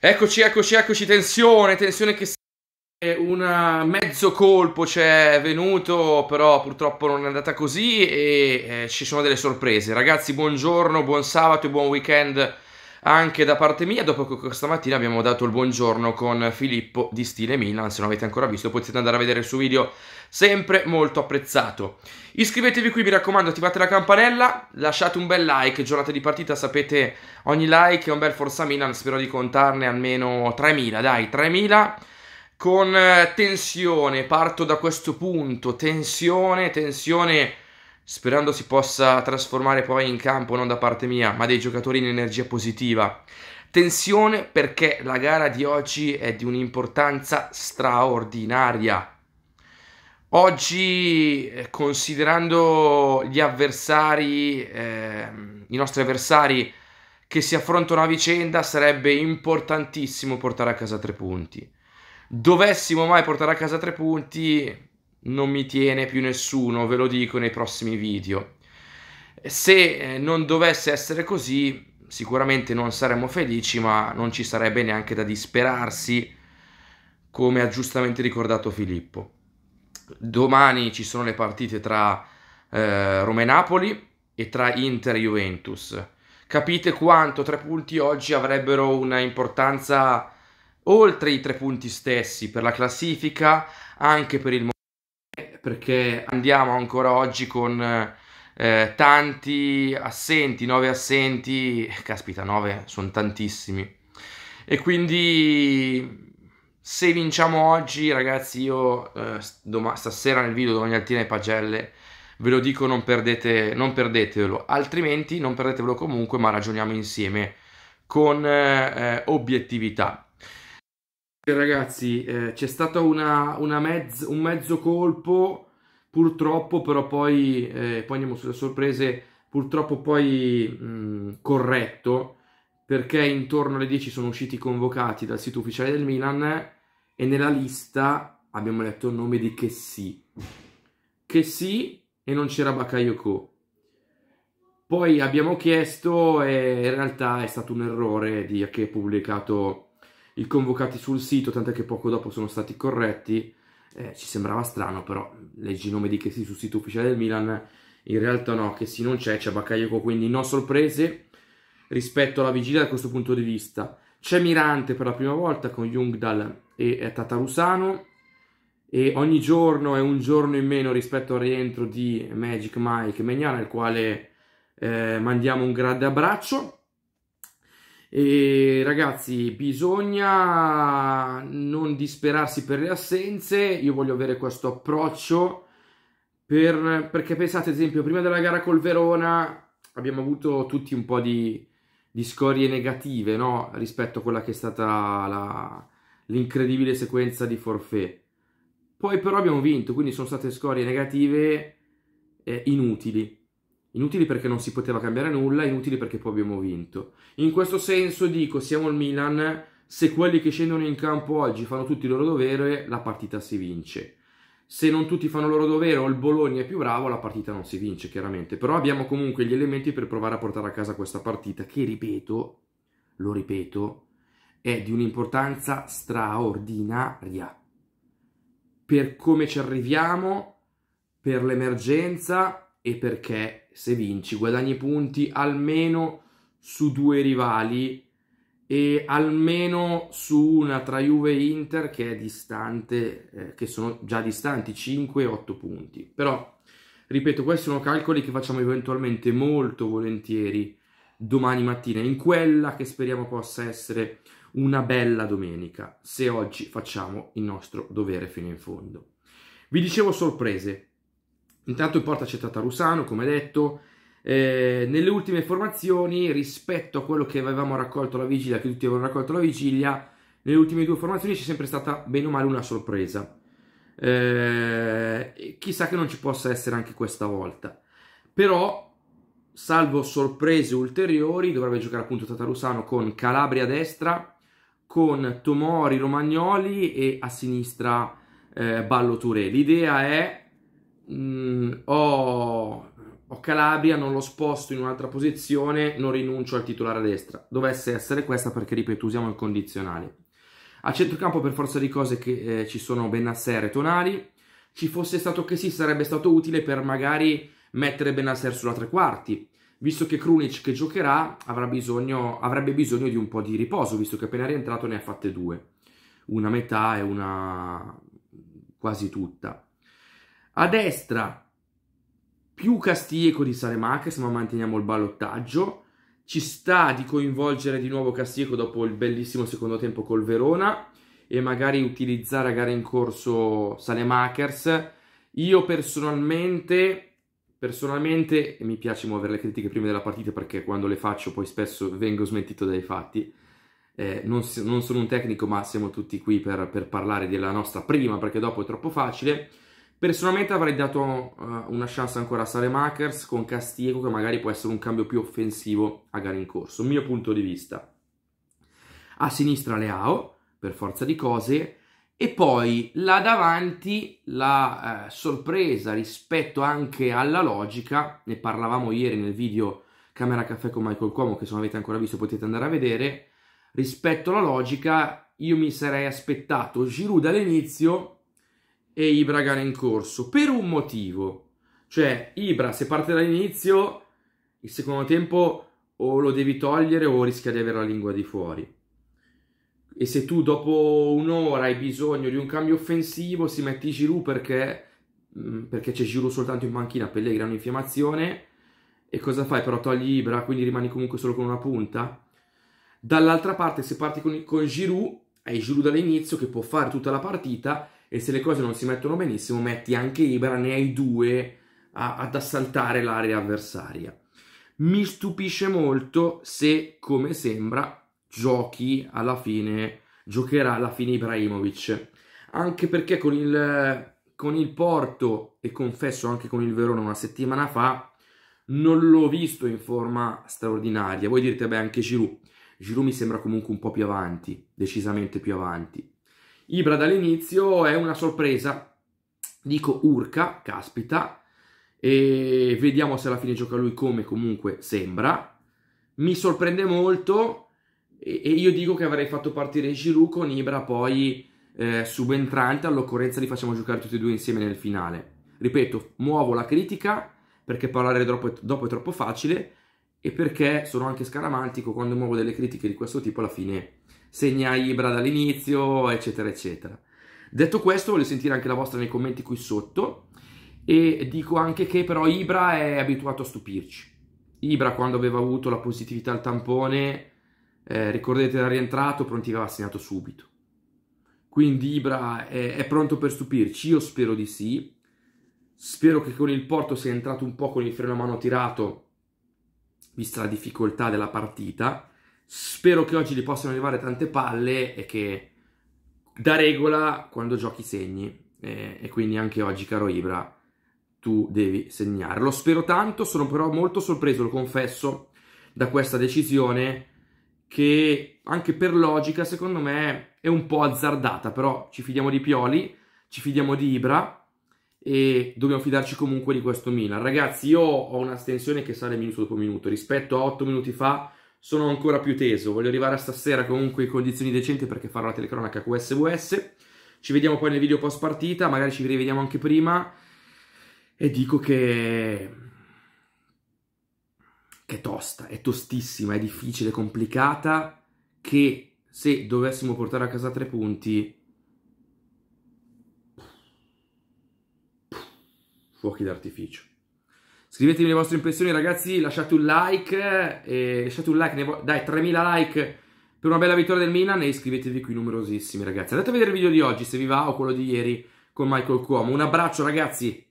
Eccoci, eccoci, eccoci, tensione, tensione che un mezzo colpo c'è venuto, però purtroppo non è andata così e eh, ci sono delle sorprese. Ragazzi, buongiorno, buon sabato e buon weekend anche da parte mia dopo che questa mattina abbiamo dato il buongiorno con Filippo di Stile Milan, se non avete ancora visto potete andare a vedere il suo video, sempre molto apprezzato. Iscrivetevi qui mi raccomando, attivate la campanella, lasciate un bel like, giornata di partita sapete ogni like è un bel Forza Milan, spero di contarne almeno 3000, dai 3000 con eh, tensione, parto da questo punto, tensione, tensione sperando si possa trasformare poi in campo non da parte mia, ma dei giocatori in energia positiva. Tensione perché la gara di oggi è di un'importanza straordinaria. Oggi, eh, considerando gli avversari, eh, i nostri avversari che si affrontano a vicenda, sarebbe importantissimo portare a casa tre punti. Dovessimo mai portare a casa tre punti, non mi tiene più nessuno, ve lo dico nei prossimi video. Se eh, non dovesse essere così, sicuramente non saremmo felici, ma non ci sarebbe neanche da disperarsi, come ha giustamente ricordato Filippo. Domani ci sono le partite tra eh, Roma e Napoli e tra Inter e Juventus. Capite quanto tre punti oggi avrebbero una importanza oltre i tre punti stessi per la classifica, anche per il perché andiamo ancora oggi con eh, tanti assenti, 9 assenti, caspita 9 sono tantissimi e quindi se vinciamo oggi ragazzi io eh, doma- stasera nel video domani altina e pagelle ve lo dico non, perdete, non perdetevelo altrimenti non perdetevelo comunque ma ragioniamo insieme con eh, obiettività Ragazzi, eh, c'è stato una, una mezz- un mezzo colpo, purtroppo, però poi, eh, poi andiamo sulle sorprese, purtroppo poi mh, mm, corretto, perché intorno alle 10 sono usciti i convocati dal sito ufficiale del Milan e nella lista abbiamo letto il nome di Chessy. Chessy e non c'era Bakayoko. Poi abbiamo chiesto e in realtà è stato un errore di, che è pubblicato i convocati sul sito, tant'è che poco dopo sono stati corretti. Eh, ci sembrava strano, però leggi il nome di Chessi sul sito ufficiale del Milan, in realtà no, che Chessi non c'è, c'è Bakayoko, quindi no sorprese rispetto alla vigilia da questo punto di vista. C'è Mirante per la prima volta con Jungdal e Tatarusano e ogni giorno è un giorno in meno rispetto al rientro di Magic Mike Megnana, al quale eh, mandiamo un grande abbraccio. E ragazzi, bisogna non disperarsi per le assenze. Io voglio avere questo approccio per, perché pensate, ad esempio, prima della gara col Verona abbiamo avuto tutti un po' di, di scorie negative no? rispetto a quella che è stata la, l'incredibile sequenza di forfè. Poi però abbiamo vinto, quindi sono state scorie negative eh, inutili Inutili perché non si poteva cambiare nulla, inutili perché poi abbiamo vinto. In questo senso dico, siamo il Milan, se quelli che scendono in campo oggi fanno tutti il loro dovere, la partita si vince. Se non tutti fanno il loro dovere o il Bologna è più bravo, la partita non si vince chiaramente. Però abbiamo comunque gli elementi per provare a portare a casa questa partita che, ripeto, lo ripeto, è di un'importanza straordinaria. Per come ci arriviamo, per l'emergenza, e perché se vinci guadagni punti almeno su due rivali e almeno su una tra Juve e Inter che è distante, eh, che sono già distanti 5-8 punti. Però, ripeto, questi sono calcoli che facciamo eventualmente molto volentieri domani mattina, in quella che speriamo possa essere una bella domenica, se oggi facciamo il nostro dovere fino in fondo. Vi dicevo sorprese, Intanto in porta c'è Tatarusano, come detto. Eh, nelle ultime formazioni, rispetto a quello che avevamo raccolto la vigilia, che tutti avevano raccolto la vigilia, nelle ultime due formazioni c'è sempre stata bene o male una sorpresa. Eh, chissà che non ci possa essere anche questa volta. Però, salvo sorprese ulteriori, dovrebbe giocare appunto Tatarusano con Calabria a destra, con Tomori Romagnoli e a sinistra eh, Ballo Touré. L'idea è mh, mm, ho, ho Calabria, non lo sposto in un'altra posizione, non rinuncio al titolare a destra. Dovesse essere questa perché, ripeto, usiamo il condizionale. A centrocampo per forza di cose che eh, ci sono Benasser e Tonali. Ci fosse stato che sì, sarebbe stato utile per magari mettere Benasser sulla tre quarti. Visto che Krunic che giocherà bisogno, avrebbe bisogno di un po' di riposo, visto che appena rientrato ne ha fatte due. Una metà e una quasi tutta. A destra più Castieco di Salemacas, ma manteniamo il ballottaggio. Ci sta di coinvolgere di nuovo Castieco dopo il bellissimo secondo tempo col Verona e magari utilizzare a gara in corso Salemacers. Io personalmente, personalmente mi piace muovere le critiche prima della partita perché quando le faccio poi spesso vengo smentito dai fatti. Eh, non, non, sono un tecnico, ma siamo tutti qui per, per parlare della nostra prima perché dopo è troppo facile. Personalmente avrei dato uh, una chance ancora a Saremakers con Castiego che magari può essere un cambio più offensivo a gare in corso, mio punto di vista. A sinistra Leao, per forza di cose, e poi là davanti la eh, sorpresa rispetto anche alla logica, ne parlavamo ieri nel video Camera Caffè con Michael Cuomo, che se non avete ancora visto potete andare a vedere, rispetto alla logica io mi sarei aspettato Giroud all'inizio e Ibra Ibragan in corso per un motivo. Cioè, Ibra se parte dall'inizio, il secondo tempo o lo devi togliere o rischia di avere la lingua di fuori. E se tu dopo un'ora hai bisogno di un cambio offensivo, si metti Giroud perché, mm, perché c'è Giroud soltanto in panchina, Pellegrini ha un'infiammazione, e cosa fai? Però togli Ibra, quindi rimani comunque solo con una punta? Dall'altra parte, se parti con, con Giroud, hai Giroud dall'inizio che può fare tutta la partita e se le cose non si mettono benissimo metti anche Ibra, ne hai due a, ad assaltare l'area avversaria. Mi stupisce molto se, come sembra, giochi alla fine, giocherà alla fine Ibrahimovic, anche perché con il, con il Porto e confesso anche con il Verona una settimana fa non l'ho visto in forma straordinaria. Voi direte, beh, anche Giroud. Giroud mi sembra comunque un po' più avanti, decisamente più avanti. Ibra dall'inizio è una sorpresa, dico urca, caspita, e vediamo se alla fine gioca lui come comunque sembra. Mi sorprende molto e, e io dico che avrei fatto partire Giroud con Ibra poi eh, subentrante, all'occorrenza li facciamo giocare tutti e due insieme nel finale. Ripeto, muovo la critica perché parlare dopo è, dopo è troppo facile e perché sono anche scaramantico quando muovo delle critiche di questo tipo alla fine segna Ibra dall'inizio, eccetera, eccetera. Detto questo, voglio sentire anche la vostra nei commenti qui sotto e dico anche che però Ibra è abituato a stupirci. Ibra quando aveva avuto la positività al tampone, eh, ricordate, era rientrato, Pronti aveva segnato subito. Quindi Ibra è, è pronto per stupirci, io spero di sì. Spero che con il Porto sia entrato un po' con il freno a mano tirato, vista la difficoltà della partita Spero che oggi gli possano arrivare tante palle e che da regola quando giochi segni eh, e quindi anche oggi caro Ibra tu devi segnare. Lo spero tanto, sono però molto sorpreso, lo confesso, da questa decisione che anche per logica secondo me è un po' azzardata, però ci fidiamo di Pioli, ci fidiamo di Ibra e dobbiamo fidarci comunque di questo Milan. Ragazzi, io ho una stensione che sale minuto dopo minuto rispetto a 8 minuti fa sono ancora più teso, voglio arrivare a stasera comunque in condizioni decenti perché farò la telecronaca QSWS. Ci vediamo poi nel video post partita, magari ci rivediamo anche prima e dico che... che è tosta, è tostissima, è difficile, complicata, che se dovessimo portare a casa tre punti... fuochi d'artificio. Scrivetemi le vostre impressioni, ragazzi. Lasciate un like. Eh, lasciate un like, dai, 3000 like per una bella vittoria del Milan. E iscrivetevi qui, numerosissimi, ragazzi. Andate a vedere il video di oggi se vi va o quello di ieri con Michael Cuomo. Un abbraccio, ragazzi.